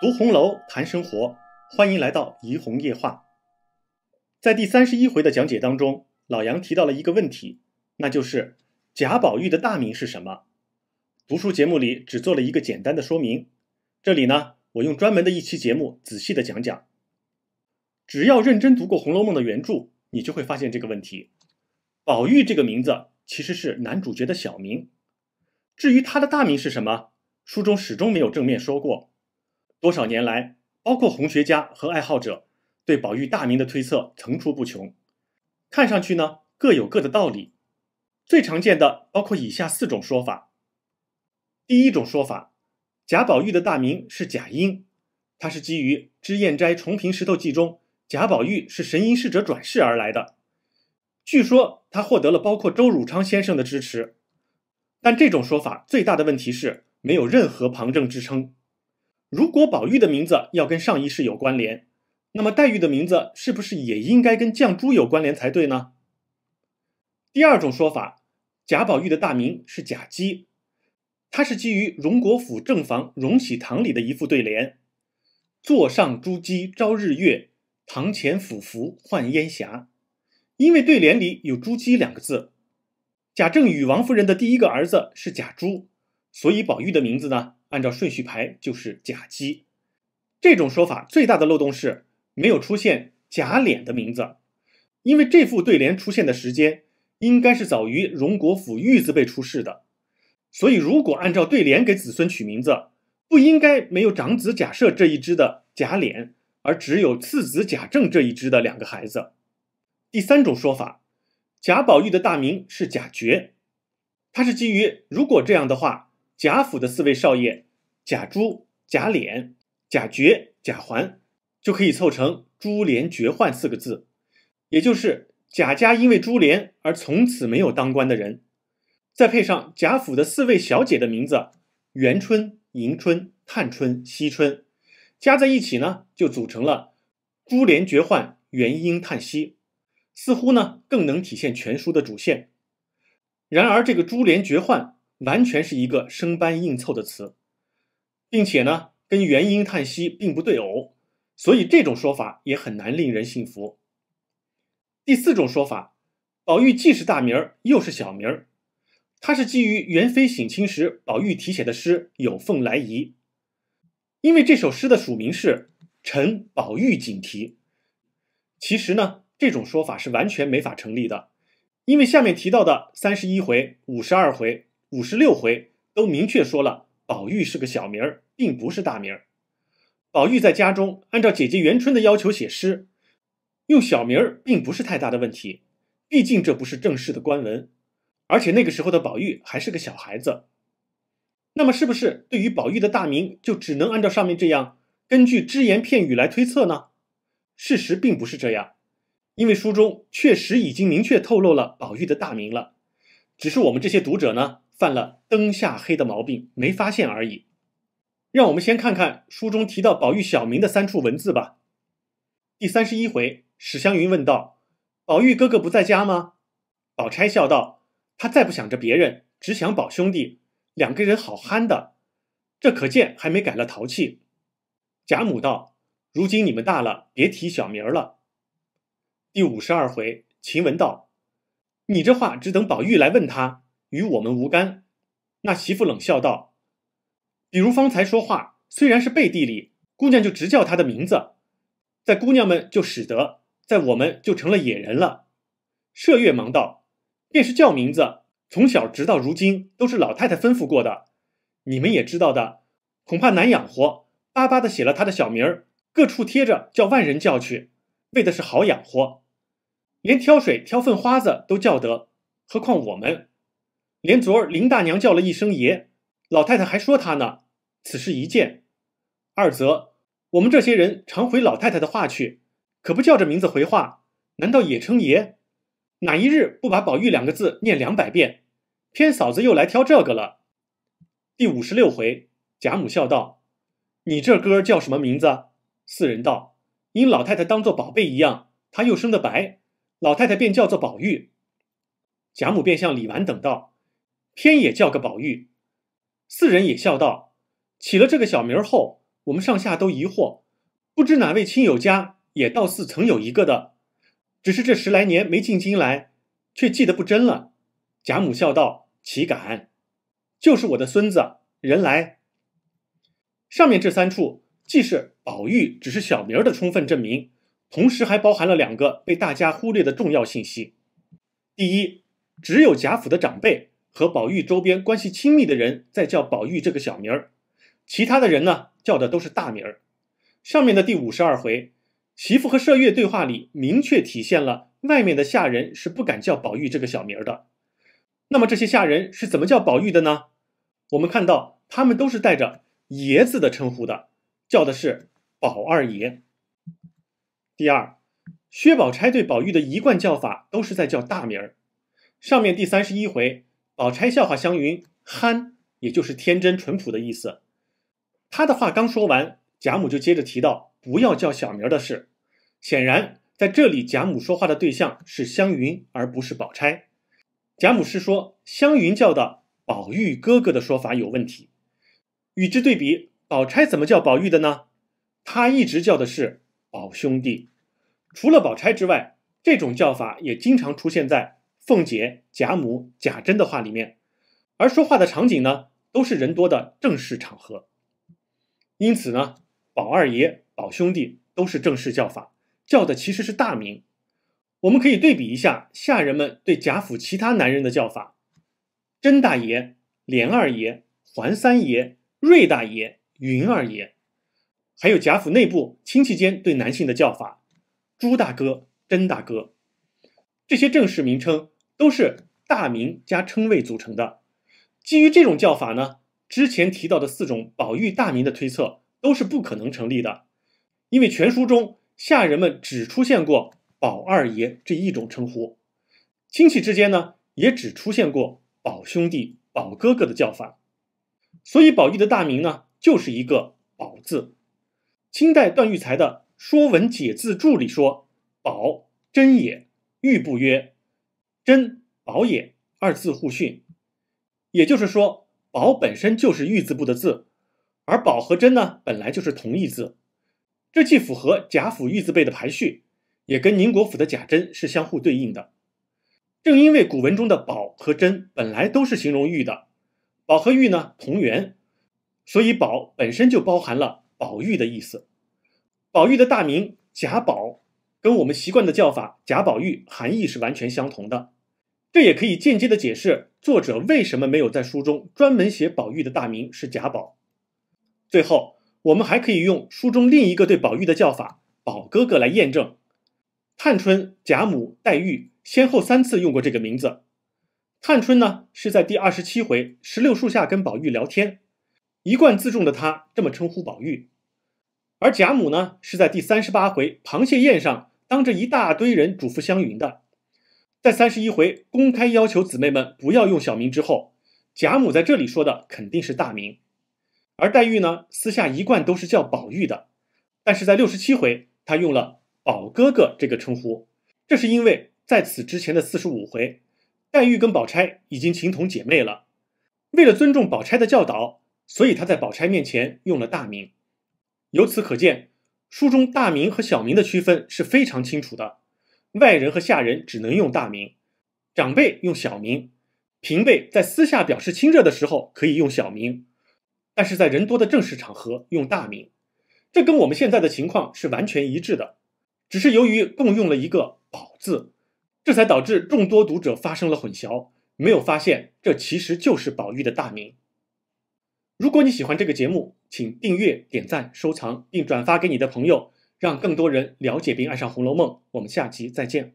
读红楼谈生活，欢迎来到怡红夜话。在第三十一回的讲解当中，老杨提到了一个问题，那就是贾宝玉的大名是什么？读书节目里只做了一个简单的说明，这里呢，我用专门的一期节目仔细的讲讲。只要认真读过《红楼梦》的原著，你就会发现这个问题：宝玉这个名字其实是男主角的小名，至于他的大名是什么，书中始终没有正面说过。多少年来，包括红学家和爱好者，对宝玉大名的推测层出不穷。看上去呢，各有各的道理。最常见的包括以下四种说法。第一种说法，贾宝玉的大名是贾英，他是基于脂砚斋重评石头记中贾宝玉是神瑛侍者转世而来的。据说他获得了包括周汝昌先生的支持，但这种说法最大的问题是没有任何旁证支撑。如果宝玉的名字要跟上一世有关联，那么黛玉的名字是不是也应该跟绛珠有关联才对呢？第二种说法，贾宝玉的大名是贾姬，他是基于荣国府正房荣禧堂里的一副对联：“座上珠玑朝日月，堂前俯伏换烟霞。”因为对联里有“珠玑”两个字，贾政与王夫人的第一个儿子是贾珠，所以宝玉的名字呢？按照顺序排就是贾基。这种说法最大的漏洞是没有出现贾琏的名字，因为这副对联出现的时间应该是早于荣国府玉字辈出世的，所以如果按照对联给子孙取名字，不应该没有长子贾赦这一支的贾琏，而只有次子贾政这一支的两个孩子。第三种说法，贾宝玉的大名是贾觉，他是基于如果这样的话。贾府的四位少爷，贾珠、贾琏、贾珏、贾环，就可以凑成“珠联绝宦”四个字，也就是贾家因为珠联而从此没有当官的人。再配上贾府的四位小姐的名字，元春、迎春、探春、惜春，加在一起呢，就组成了“珠联绝宦，元婴叹息”，似乎呢更能体现全书的主线。然而，这个“珠联绝宦”完全是一个生搬硬凑的词，并且呢，跟元音叹息并不对偶，所以这种说法也很难令人信服。第四种说法，宝玉既是大名儿，又是小名儿，它是基于元妃省亲时宝玉题写的诗有凤来仪，因为这首诗的署名是“陈宝玉”景题。其实呢，这种说法是完全没法成立的，因为下面提到的三十一回、五十二回。五十六回都明确说了，宝玉是个小名儿，并不是大名儿。宝玉在家中按照姐姐元春的要求写诗，用小名儿并不是太大的问题，毕竟这不是正式的官文，而且那个时候的宝玉还是个小孩子。那么，是不是对于宝玉的大名就只能按照上面这样根据只言片语来推测呢？事实并不是这样，因为书中确实已经明确透露了宝玉的大名了，只是我们这些读者呢？犯了灯下黑的毛病，没发现而已。让我们先看看书中提到宝玉小名的三处文字吧。第三十一回，史湘云问道：“宝玉哥哥不在家吗？”宝钗笑道：“他再不想着别人，只想宝兄弟，两个人好憨的，这可见还没改了淘气。”贾母道：“如今你们大了，别提小名了。”第五十二回，晴雯道：“你这话只等宝玉来问他。”与我们无干。那媳妇冷笑道：“比如方才说话，虽然是背地里，姑娘就直叫她的名字，在姑娘们就使得，在我们就成了野人了。”麝月忙道：“便是叫名字，从小直到如今，都是老太太吩咐过的。你们也知道的，恐怕难养活。巴巴的写了他的小名儿，各处贴着叫万人叫去，为的是好养活。连挑水、挑粪花子都叫得，何况我们？”连昨儿林大娘叫了一声爷，老太太还说他呢。此事一件，二则我们这些人常回老太太的话去，可不叫这名字回话？难道也称爷？哪一日不把宝玉两个字念两百遍？偏嫂子又来挑这个了。第五十六回，贾母笑道：“你这歌叫什么名字？”四人道：“因老太太当做宝贝一样，她又生的白，老太太便叫做宝玉。”贾母便向李纨等道。天也叫个宝玉，四人也笑道：“起了这个小名后，我们上下都疑惑，不知哪位亲友家也倒似曾有一个的，只是这十来年没进京来，却记得不真了。”贾母笑道：“岂敢，就是我的孙子人来。”上面这三处既是宝玉只是小名的充分证明，同时还包含了两个被大家忽略的重要信息：第一，只有贾府的长辈。和宝玉周边关系亲密的人在叫宝玉这个小名儿，其他的人呢叫的都是大名儿。上面的第五十二回，媳妇和麝月对话里明确体现了，外面的下人是不敢叫宝玉这个小名儿的。那么这些下人是怎么叫宝玉的呢？我们看到他们都是带着爷字的称呼的，叫的是宝二爷。第二，薛宝钗对宝玉的一贯叫法都是在叫大名儿。上面第三十一回。宝钗笑话湘云憨，也就是天真淳朴的意思。她的话刚说完，贾母就接着提到不要叫小名的事。显然，在这里，贾母说话的对象是湘云，而不是宝钗。贾母是说湘云叫的“宝玉哥哥”的说法有问题。与之对比，宝钗怎么叫宝玉的呢？他一直叫的是“宝兄弟”。除了宝钗之外，这种叫法也经常出现在。凤姐、贾母、贾珍的话里面，而说话的场景呢，都是人多的正式场合。因此呢，宝二爷、宝兄弟都是正式叫法，叫的其实是大名。我们可以对比一下下人们对贾府其他男人的叫法：甄大爷、琏二爷、环三爷、瑞大爷、云二爷，还有贾府内部亲戚间对男性的叫法：朱大哥、甄大哥。这些正式名称。都是大名加称谓组成的。基于这种叫法呢，之前提到的四种宝玉大名的推测都是不可能成立的，因为全书中下人们只出现过“宝二爷”这一种称呼，亲戚之间呢也只出现过“宝兄弟”“宝哥哥”的叫法。所以，宝玉的大名呢就是一个“宝”字。清代段玉裁的《说文解字注》里说：“宝，真也。玉不曰。”珍宝也二字互训，也就是说，宝本身就是玉字部的字，而宝和珍呢，本来就是同义字。这既符合贾府玉字辈的排序，也跟宁国府的贾珍是相互对应的。正因为古文中的宝和珍本来都是形容玉的，宝和玉呢同源，所以宝本身就包含了宝玉的意思。宝玉的大名贾宝。跟我们习惯的叫法“贾宝玉”含义是完全相同的，这也可以间接的解释作者为什么没有在书中专门写宝玉的大名是贾宝。最后，我们还可以用书中另一个对宝玉的叫法“宝哥哥”来验证。探春、贾母、黛玉先后三次用过这个名字。探春呢是在第二十七回石榴树下跟宝玉聊天，一贯自重的她这么称呼宝玉；而贾母呢是在第三十八回螃蟹宴上。当着一大堆人嘱咐湘云的，在三十一回公开要求姊妹们不要用小名之后，贾母在这里说的肯定是大名，而黛玉呢，私下一贯都是叫宝玉的，但是在六十七回，她用了“宝哥哥”这个称呼，这是因为在此之前的四十五回，黛玉跟宝钗已经情同姐妹了，为了尊重宝钗的教导，所以她在宝钗面前用了大名，由此可见。书中大名和小名的区分是非常清楚的，外人和下人只能用大名，长辈用小名，平辈在私下表示亲热的时候可以用小名，但是在人多的正式场合用大名，这跟我们现在的情况是完全一致的，只是由于共用了一个宝字，这才导致众多读者发生了混淆，没有发现这其实就是宝玉的大名。如果你喜欢这个节目，请订阅、点赞、收藏，并转发给你的朋友，让更多人了解并爱上《红楼梦》。我们下期再见。